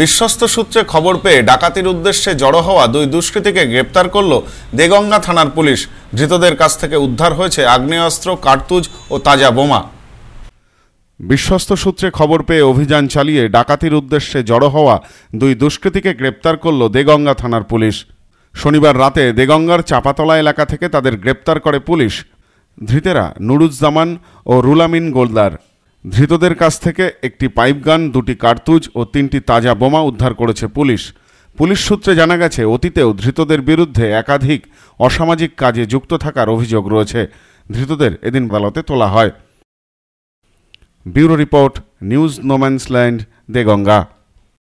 বিশ্বস্ত সূত্রে খবর পেয়ে ডাকাতির উদ্দেশ্যে জড়ো হওয়া দুই দুষ্কৃতীকে গ্রেপ্তার করল দেগঙ্গা থানার পুলিশ ধৃতদের কাছ থেকে উদ্ধার হয়েছে আগ্নেয়াস্ত্র কার্তুজ ও তাজা বোমা বিশ্বস্ত সূত্রে খবর পেয়ে অভিযান চালিয়ে ডাকাতির উদ্দেশ্যে জড়ো হওয়া দুই দুষ্কৃতীকে গ্রেপ্তার করল দেগঙ্গা থানার পুলিশ শনিবার রাতে দেগঙ্গার চাপাতলা এলাকা থেকে তাদের গ্রেপ্তার করে পুলিশ ধৃতেরা নুরুজ্জামান ও রুলামিন গোলদার ধৃতদের কাছ থেকে একটি পাইপগান দুটি কার্তুজ ও তিনটি তাজা বোমা উদ্ধার করেছে পুলিশ পুলিশ সূত্রে জানা গেছে অতীতেও ধৃতদের বিরুদ্ধে একাধিক অসামাজিক কাজে যুক্ত থাকার অভিযোগ রয়েছে ধৃতদের এদিন আদালতে তোলা হয় bureau report news no man's land Deganga